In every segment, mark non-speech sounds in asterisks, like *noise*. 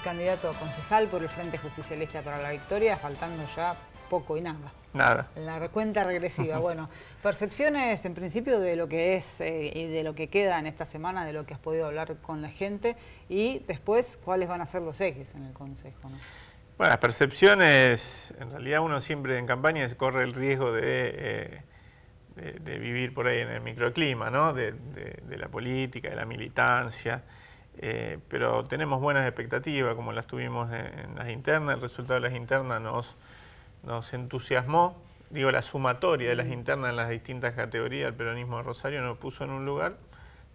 candidato a concejal por el Frente Justicialista para la Victoria, faltando ya poco y nada. Nada. La cuenta regresiva. *laughs* bueno, percepciones en principio de lo que es eh, y de lo que queda en esta semana, de lo que has podido hablar con la gente y después cuáles van a ser los ejes en el Consejo. Bueno, las percepciones, en realidad uno siempre en campaña corre el riesgo eh, de, vivir por ahí en el microclima, ¿no? De, de la política, de la militancia. Eh, pero tenemos buenas expectativas, como las tuvimos en, las internas, el resultado de las internas nos, entusiasmó, digo, la sumatoria de las internas en las distintas categorías, el peronismo de Rosario nos puso en un lugar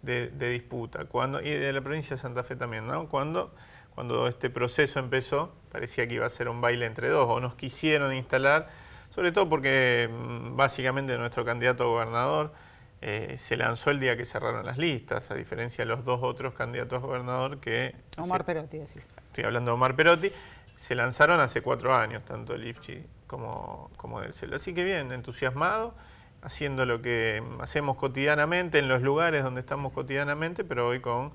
de, disputa, cuando, y de la provincia de Santa Fe también, ¿no? Cuando, cuando este proceso empezó, parecía que iba a ser un baile entre dos, o nos quisieron instalar, sobre todo porque mm, básicamente nuestro candidato a gobernador, eh, se lanzó el día que cerraron las listas, a diferencia de los dos otros candidatos a gobernador que... Omar Perotti, decís. Estoy hablando de Omar Perotti. Se lanzaron hace cuatro años, tanto Lifchi como, como del CEL. Así que bien, entusiasmado, haciendo lo que hacemos cotidianamente, en los lugares donde estamos cotidianamente, pero hoy con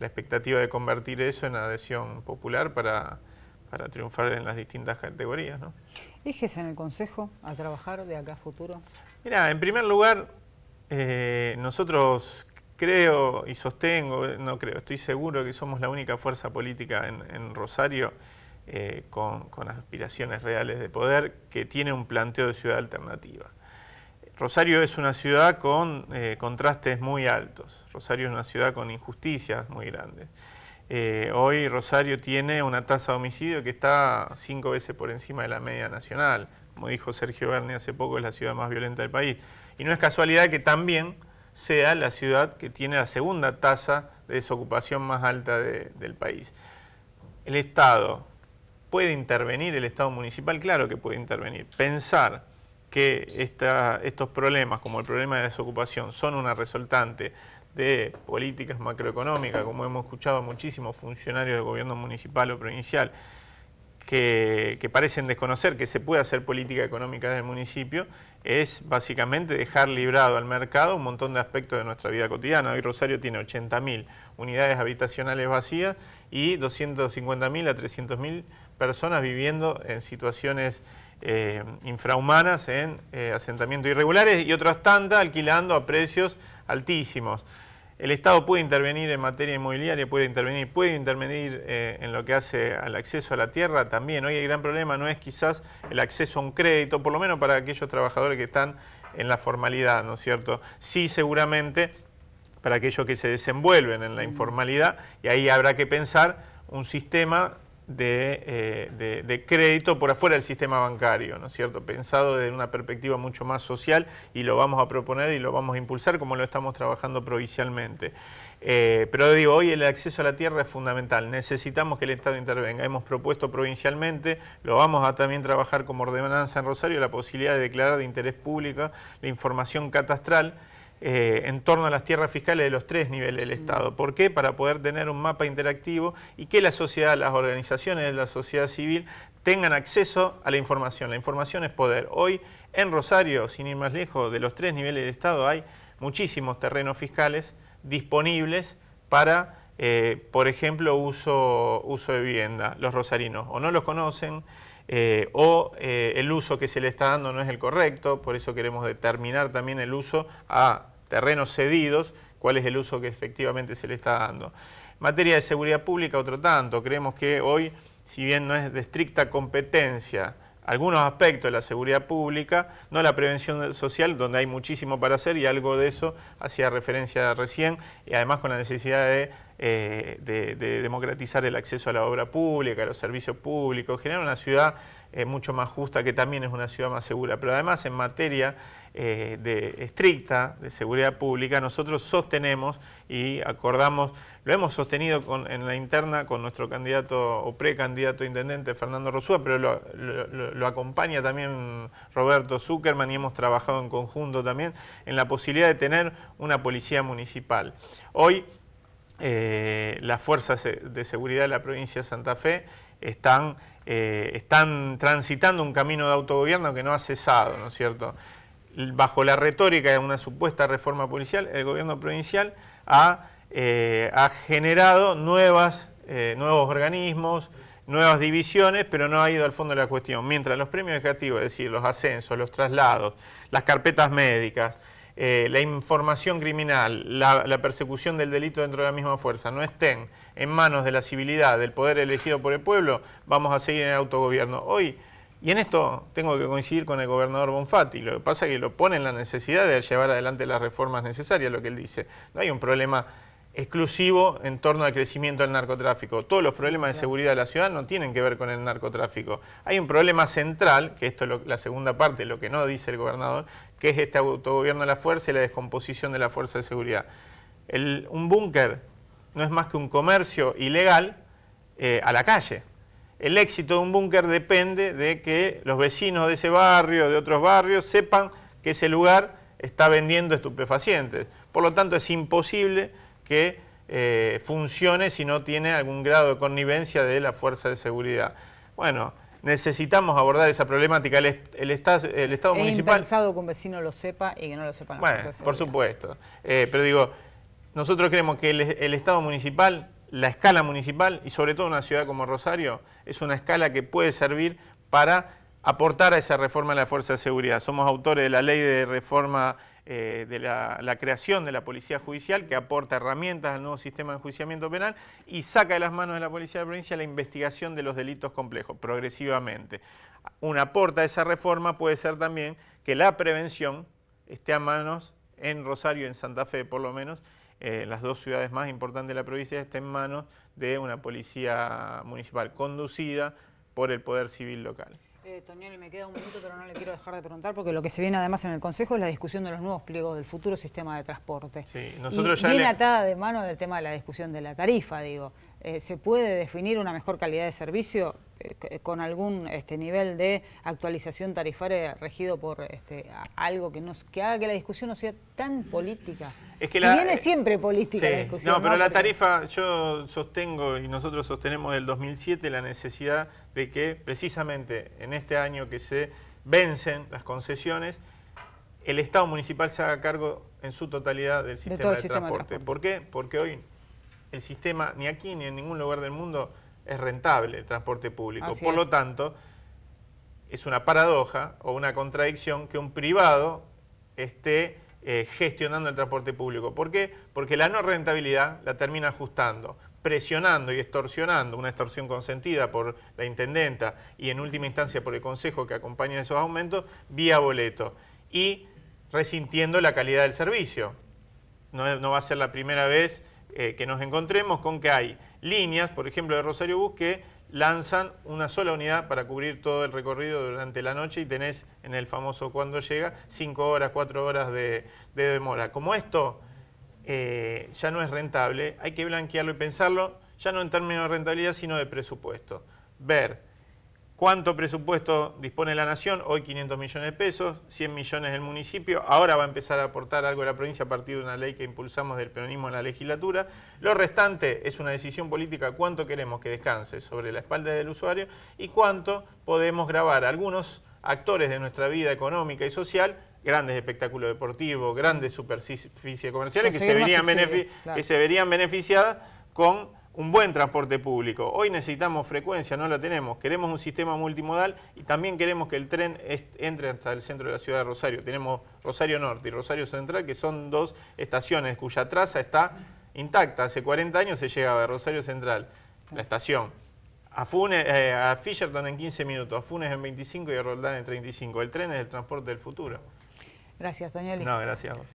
la expectativa de convertir eso en adhesión popular para, para triunfar en las distintas categorías. ¿no? ¿Ejes en el Consejo a trabajar de acá a futuro? Mira, en primer lugar, eh, nosotros creo y sostengo, no creo, estoy seguro que somos la única fuerza política en, Rosario eh, con, aspiraciones reales de poder que tiene un planteo de ciudad alternativa. Rosario es una ciudad con eh, contrastes muy altos, Rosario es una ciudad con injusticias muy grandes. hoy Rosario tiene una tasa de homicidio que está cinco veces por encima de la media nacional. Como dijo Sergio Berni hace poco, es la ciudad más violenta del país. Y no es casualidad que también sea la ciudad que tiene la segunda tasa de desocupación más alta del país. El Estado puede intervenir, el Estado municipal, claro que puede intervenir. Pensar que estos problemas, como el problema de desocupación, son una resultante de políticas macroeconómicas, como hemos escuchado muchísimos funcionarios del gobierno municipal o provincial, que, parecen desconocer que se puede hacer política económica en el municipio es básicamente dejar librado al mercado un montón de aspectos de nuestra vida cotidiana. Hoy Rosario tiene 80.000 unidades habitacionales vacías y 250.000 a 300.000 personas viviendo en situaciones eh, infrahumanas, en eh, asentamientos irregulares y otras tantas alquilando a precios altísimos. El Estado puede intervenir en materia inmobiliaria, puede intervenir, puede intervenir eh, en lo que hace al acceso a la tierra también. Hoy el gran problema no es quizás el acceso a un crédito, por lo menos para aquellos trabajadores que están en la formalidad, ¿no es cierto? Sí, seguramente para aquellos que se desenvuelven en la informalidad y ahí habrá que pensar un sistema eh, de, crédito por afuera del sistema bancario, ¿no es cierto? Pensado desde una perspectiva mucho más social y lo vamos a proponer y lo vamos a impulsar como lo estamos trabajando provincialmente. Eh, pero digo, hoy el acceso a la tierra es fundamental, necesitamos que el Estado intervenga. Hemos propuesto provincialmente, lo vamos a también trabajar como ordenanza en Rosario, la posibilidad de declarar de interés público la información catastral eh, en torno a las tierras fiscales de los tres niveles del Estado. ¿Por qué? Para poder tener un mapa interactivo y que la sociedad, las organizaciones de la sociedad civil tengan acceso a la información. La información es poder. Hoy en Rosario, sin ir más lejos, de los tres niveles del Estado hay muchísimos terrenos fiscales disponibles para, eh, por ejemplo, uso, uso de vivienda. Los rosarinos o no los conocen, eh, o el uso que se le está dando no es el correcto, por eso queremos determinar también el uso a terrenos cedidos, cuál es el uso que efectivamente se le está dando. En materia de seguridad pública, otro tanto, creemos que hoy, si bien no es de estricta competencia, algunos aspectos de la seguridad pública, no la prevención social, donde hay muchísimo para hacer y algo de eso hacía referencia recién, y además con la necesidad de, eh, de democratizar el acceso a la obra pública, a los servicios públicos, generar una ciudad mucho más justa, que también es una ciudad más segura. Pero además en materia eh, de, estricta de seguridad pública, nosotros sostenemos y acordamos, lo hemos sostenido en la interna con nuestro candidato o precandidato intendente Fernando Rosúa, pero lo, acompaña también Roberto Zuckerman y hemos trabajado en conjunto también en la posibilidad de tener una policía municipal. Hoy eh, las fuerzas de seguridad de la provincia de Santa Fe están eh, están transitando un camino de autogobierno que no ha cesado, ¿no es cierto? Bajo la retórica de una supuesta reforma policial, el gobierno provincial ha, eh, generado eh, nuevos organismos, nuevas divisiones, pero no ha ido al fondo de la cuestión. Mientras los premios educativos, es decir, los ascensos, los traslados, las carpetas médicas, eh, la información criminal, la, persecución del delito dentro de la misma fuerza no estén en manos de la civilidad, del poder elegido por el pueblo, vamos a seguir en el autogobierno. Hoy, y en esto tengo que coincidir con el gobernador Bonfatti, lo que pasa es que lo pone en la necesidad de llevar adelante las reformas necesarias, lo que él dice. No hay un problema exclusivo en torno al crecimiento del narcotráfico. Todos los problemas de seguridad de la ciudad no tienen que ver con el narcotráfico. Hay un problema central, que esto es la segunda parte, lo que no dice el gobernador, que es este autogobierno de la fuerza y la descomposición de la fuerza de seguridad. un búnker no es más que un comercio ilegal eh, a la calle. El éxito de un búnker depende de que los vecinos de ese barrio, de otros barrios, sepan que ese lugar está vendiendo estupefacientes. Por lo tanto, es imposible que eh, funcione si no tiene algún grado de connivencia de la fuerza de seguridad. Bueno, necesitamos abordar esa problemática. El, estado, el Estado es municipal... pensado que un vecino lo sepa y que no lo sepa por supuesto. Eh, pero digo, nosotros creemos que el, Estado municipal, la escala municipal, y sobre todo una ciudad como Rosario, es una escala que puede servir para aportar a esa reforma de la Fuerza de Seguridad. Somos autores de la ley de reforma eh, de la, creación de la Policía Judicial, que aporta herramientas al nuevo sistema de enjuiciamiento penal y saca de las manos de la Policía de la Provincia la investigación de los delitos complejos, progresivamente. Una aporta a esa reforma puede ser también que la prevención esté a manos en Rosario, en Santa Fe por lo menos, eh, las dos ciudades más importantes de la provincia esté en manos de una policía municipal conducida por el Poder Civil local. Eh, me queda un minuto, pero no le quiero dejar de preguntar, porque lo que se viene además en el Consejo es la discusión de los nuevos pliegos del futuro sistema de transporte. Sí, nosotros ya atada de mano del tema de la discusión de la tarifa, digo. Eh, ¿Se puede definir una mejor calidad de servicio eh, con algún este, nivel de actualización tarifaria regido por este, algo que, nos, que haga que la discusión no sea tan política? Es que la... viene eh, siempre política la discusión. No, pero la tarifa, yo sostengo y nosotros sostenemos del 2007 la necesidad de que precisamente en este año que se vencen las concesiones, el Estado municipal se haga cargo en su totalidad del sistema de, transporte. ¿Por qué? Porque hoy el sistema, ni aquí ni en ningún lugar del mundo, es rentable el transporte público. Por lo tanto, es una paradoja o una contradicción que un privado esté eh, gestionando el transporte público. ¿Por qué? Porque la no rentabilidad la termina ajustando presionando y extorsionando, una extorsión consentida por la intendenta y en última instancia por el consejo que acompaña esos aumentos, vía boleto y resintiendo la calidad del servicio. No, no va a ser la primera vez eh, que nos encontremos con que hay líneas, por ejemplo, de Rosario Bus que lanzan una sola unidad para cubrir todo el recorrido durante la noche y tenés en el famoso cuando llega cinco horas, cuatro horas de demora. Como esto eh, ya no es rentable, hay que blanquearlo y pensarlo ya no en términos de rentabilidad, sino de presupuesto. Ver cuánto presupuesto dispone la nación, hoy 500 millones de pesos, 100 millones del municipio, ahora va a empezar a aportar algo la provincia a partir de una ley que impulsamos del peronismo en la legislatura. Lo restante es una decisión política, cuánto queremos que descanse sobre la espalda del usuario y cuánto podemos grabar algunos actores de nuestra vida económica y social, grandes espectáculos deportivos, grandes superficies comerciales que se, verían beneficiadas con un buen transporte público. Hoy necesitamos frecuencia, no la tenemos. Queremos un sistema multimodal y también queremos que el tren entre hasta el centro de la ciudad de Rosario. Tenemos Rosario Norte y Rosario Central, que son dos estaciones cuya traza está intacta. Hace 40 años se llegaba a Rosario Central, la estación. A, Funes, eh, a Fisherton en 15 minutos, a Funes en 25 y a Roldán en 35. El tren es el transporte del futuro. Gracias, Toñoli. No, gracias.